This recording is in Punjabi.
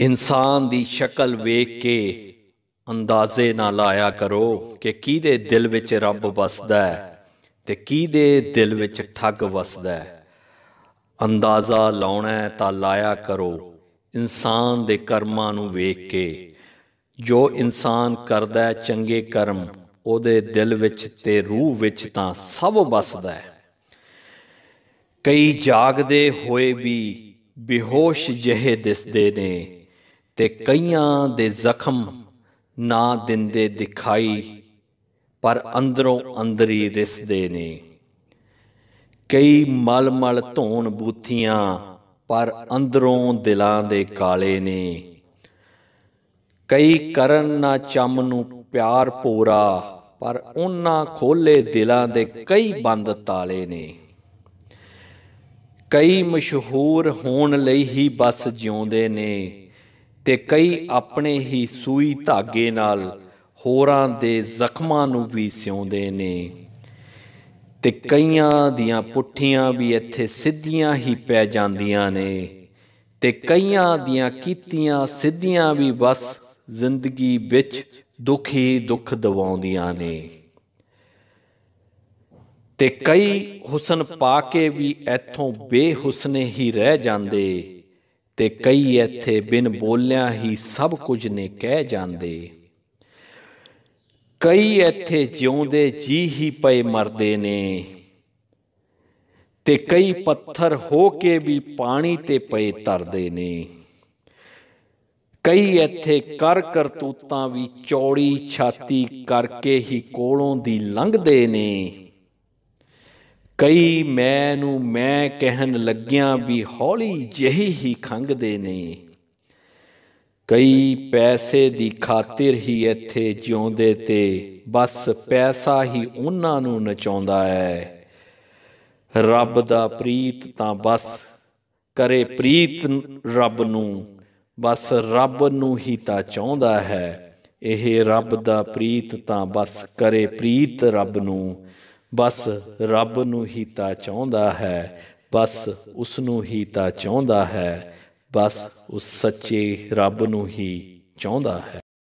ਇਨਸਾਨ ਦੀ ਸ਼ਕਲ ਵੇਖ ਕੇ ਅੰਦਾਜ਼ੇ ਨਾ ਲਾਇਆ ਕਰੋ ਕਿ ਕਿਹਦੇ ਦਿਲ ਵਿੱਚ ਰੱਬ ਵਸਦਾ ਹੈ ਤੇ ਕਿਹਦੇ ਦਿਲ ਵਿੱਚ ਠੱਗ ਵਸਦਾ ਹੈ ਅੰਦਾਜ਼ਾ ਲਾਉਣਾ ਤਾਂ ਲਾਇਆ ਕਰੋ ਇਨਸਾਨ ਦੇ ਕਰਮਾਂ ਨੂੰ ਵੇਖ ਕੇ ਜੋ ਇਨਸਾਨ ਕਰਦਾ ਹੈ ਚੰਗੇ ਕਰਮ ਉਹਦੇ ਦਿਲ ਵਿੱਚ ਤੇ ਰੂਹ ਵਿੱਚ ਤਾਂ ਸਭ ਵਸਦਾ ਹੈ ਕਈ ਜਾਗਦੇ ਹੋਏ ਵੀ ਬੇਹੋਸ਼ ਜਿਹੇ ਦਿਸਦੇ ਨੇ ਤੇ ਕਈਆਂ ਦੇ ਜ਼ਖਮ ਨਾ ਦਿੰਦੇ ਦਿਖਾਈ ਪਰ ਅੰਦਰੋਂ ਅੰਦਰੀ ਰਿਸਦੇ ਨੇ ਕਈ ਮਲ ਮਲ ਧੋਣ ਬੂਥੀਆਂ ਪਰ ਅੰਦਰੋਂ ਦਿਲਾਂ ਦੇ ਕਾਲੇ ਨੇ ਕਈ ਕਰਨ ਨਾ ਚੰਮ ਨੂੰ ਪਿਆਰ ਪੋਰਾ ਪਰ ਉਹਨਾਂ ਖੋਲੇ ਦਿਲਾਂ ਦੇ ਕਈ ਬੰਦ ਤਾਲੇ ਨੇ ਕਈ ਮਸ਼ਹੂਰ ਹੋਣ ਲਈ ਹੀ ਬਸ ਜਿਉਂਦੇ ਨੇ ਤੇ ਕਈ ਆਪਣੇ ਹੀ ਸੂਈ ਧਾਗੇ ਨਾਲ ਹੋਰਾਂ ਦੇ ਜ਼ਖਮਾਂ ਨੂੰ ਵੀ ਸਿਉਂਦੇ ਨੇ ਤੇ ਕਈਆਂ ਦੀਆਂ ਪੁੱਠੀਆਂ ਵੀ ਇੱਥੇ ਸਿੱਧੀਆਂ ਹੀ ਪੈ ਜਾਂਦੀਆਂ ਨੇ ਤੇ ਕਈਆਂ ਦੀਆਂ ਕੀਤੀਆਂ ਸਿੱਧੀਆਂ ਵੀ ਬਸ ਜ਼ਿੰਦਗੀ ਵਿੱਚ ਦੁਖੀ ਦੁੱਖ ਦਵਾਉਂਦੀਆਂ ਨੇ ਤੇ ਕਈ ਹੁਸਨ ਪਾ ਕੇ ਵੀ ਇੱਥੋਂ ਬੇਹੁਸਨੇ ਹੀ ਰਹਿ ਜਾਂਦੇ ਤੇ ਕਈ ਇੱਥੇ ਬਿਨ ਬੋਲਿਆਂ ਹੀ ਸਭ ਕੁਝ ਨੇ ਕਹਿ ਜਾਂਦੇ ਕਈ ਇੱਥੇ ਜਿਉਂਦੇ ਜੀ ਹੀ ਪਏ ਮਰਦੇ ਨੇ ਤੇ ਕਈ ਪੱਥਰ ਹੋ ਕੇ ਵੀ ਪਾਣੀ ਤੇ ਪਏ ਤਰਦੇ ਨੇ ਕਈ ਇੱਥੇ ਕਰ ਕਰਤੂਤਾਂ ਵੀ ਚੌੜੀ ਛਾਤੀ ਕਰਕੇ ਹੀ ਕੋਲੋਂ ਦੀ ਲੰਘਦੇ ਨੇ ਕਈ ਮੈਂ ਨੂੰ ਮੈਂ ਕਹਿਣ ਲੱਗਿਆਂ ਵੀ ਹੌਲੀ ਜਹੀ ਹੀ ਖੰਗਦੇ ਨੇ ਕਈ ਪੈਸੇ ਦੀ ਖਾਤਰ ਹੀ ਇੱਥੇ ਜਿਉਂਦੇ ਤੇ ਬਸ ਪੈਸਾ ਹੀ ਉਹਨਾਂ ਨੂੰ ਨਚਾਉਂਦਾ ਹੈ ਰੱਬ ਦਾ ਪ੍ਰੀਤ ਤਾਂ ਬਸ ਕਰੇ ਪ੍ਰੀਤ ਰੱਬ ਨੂੰ ਬਸ ਰੱਬ ਨੂੰ ਹੀ ਤਾਂ ਚਾਹੁੰਦਾ ਹੈ ਇਹ ਰੱਬ ਦਾ ਪ੍ਰੀਤ ਤਾਂ ਬਸ ਕਰੇ ਪ੍ਰੀਤ ਰੱਬ ਨੂੰ ਬਸ ਰੱਬ ਨੂੰ ਹੀ ਤਾ ਚਾਹੁੰਦਾ ਹੈ ਬਸ ਉਸ ਨੂੰ ਹੀ ਤਾ ਚਾਹੁੰਦਾ ਹੈ ਬਸ ਉਸ ਸੱਚੇ ਰੱਬ ਨੂੰ ਹੀ ਚਾਹੁੰਦਾ ਹੈ